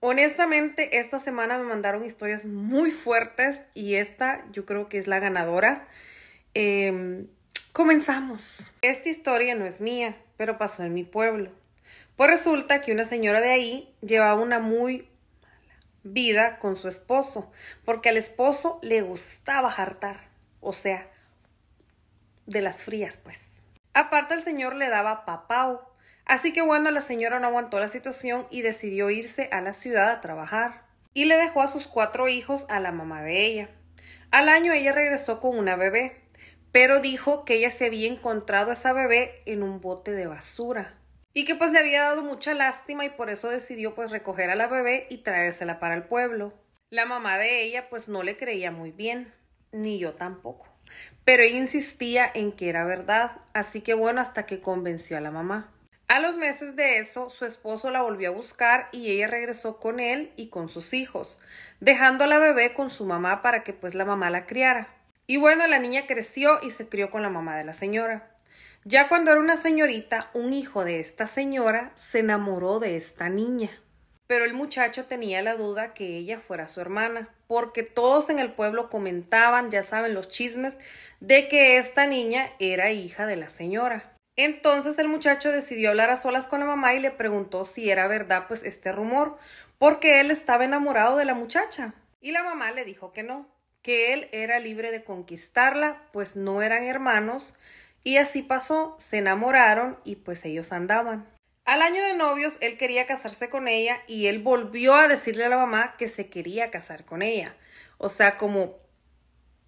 Honestamente, esta semana me mandaron historias muy fuertes y esta yo creo que es la ganadora. Em, comenzamos. Esta historia no es mía, pero pasó en mi pueblo. Pues resulta que una señora de ahí llevaba una muy mala vida con su esposo, porque al esposo le gustaba hartar, o sea, de las frías pues. Aparte el señor le daba papau Así que bueno, la señora no aguantó la situación y decidió irse a la ciudad a trabajar. Y le dejó a sus cuatro hijos a la mamá de ella. Al año ella regresó con una bebé, pero dijo que ella se había encontrado a esa bebé en un bote de basura y que pues le había dado mucha lástima y por eso decidió pues recoger a la bebé y traérsela para el pueblo. La mamá de ella pues no le creía muy bien, ni yo tampoco, pero ella insistía en que era verdad, así que bueno hasta que convenció a la mamá. A los meses de eso, su esposo la volvió a buscar y ella regresó con él y con sus hijos, dejando a la bebé con su mamá para que pues la mamá la criara. Y bueno, la niña creció y se crió con la mamá de la señora. Ya cuando era una señorita, un hijo de esta señora se enamoró de esta niña. Pero el muchacho tenía la duda que ella fuera su hermana, porque todos en el pueblo comentaban, ya saben los chismes, de que esta niña era hija de la señora. Entonces el muchacho decidió hablar a solas con la mamá y le preguntó si era verdad pues este rumor, porque él estaba enamorado de la muchacha. Y la mamá le dijo que no, que él era libre de conquistarla, pues no eran hermanos, y así pasó, se enamoraron y pues ellos andaban. Al año de novios, él quería casarse con ella y él volvió a decirle a la mamá que se quería casar con ella. O sea, como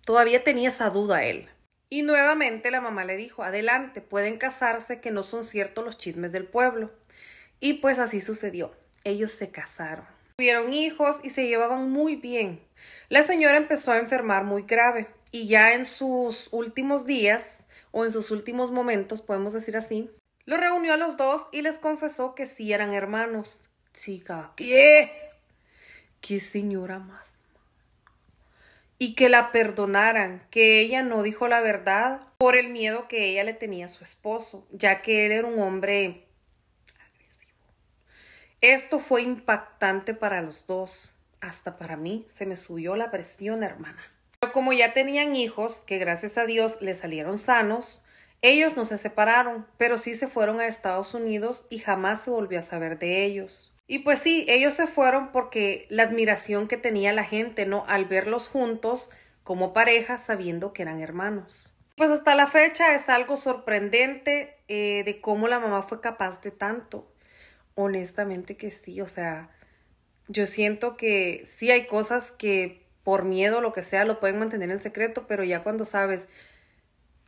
todavía tenía esa duda él. Y nuevamente la mamá le dijo, adelante, pueden casarse que no son ciertos los chismes del pueblo. Y pues así sucedió. Ellos se casaron. Tuvieron hijos y se llevaban muy bien. La señora empezó a enfermar muy grave y ya en sus últimos días o en sus últimos momentos, podemos decir así, lo reunió a los dos y les confesó que sí eran hermanos. Chica, ¿qué? ¿Qué señora más y que la perdonaran, que ella no dijo la verdad por el miedo que ella le tenía a su esposo, ya que él era un hombre agresivo. Esto fue impactante para los dos, hasta para mí se me subió la presión, hermana. Pero como ya tenían hijos, que gracias a Dios le salieron sanos, ellos no se separaron, pero sí se fueron a Estados Unidos y jamás se volvió a saber de ellos. Y pues sí, ellos se fueron porque la admiración que tenía la gente, ¿no? Al verlos juntos como pareja, sabiendo que eran hermanos. Pues hasta la fecha es algo sorprendente eh, de cómo la mamá fue capaz de tanto. Honestamente que sí, o sea, yo siento que sí hay cosas que por miedo o lo que sea lo pueden mantener en secreto, pero ya cuando sabes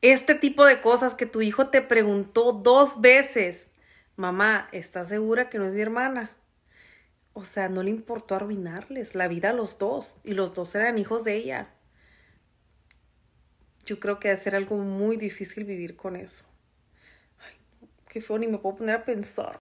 este tipo de cosas que tu hijo te preguntó dos veces, mamá, ¿estás segura que no es mi hermana? o sea, no le importó arruinarles la vida a los dos y los dos eran hijos de ella. Yo creo que ser algo muy difícil vivir con eso. Ay, qué feo, ni me puedo poner a pensar.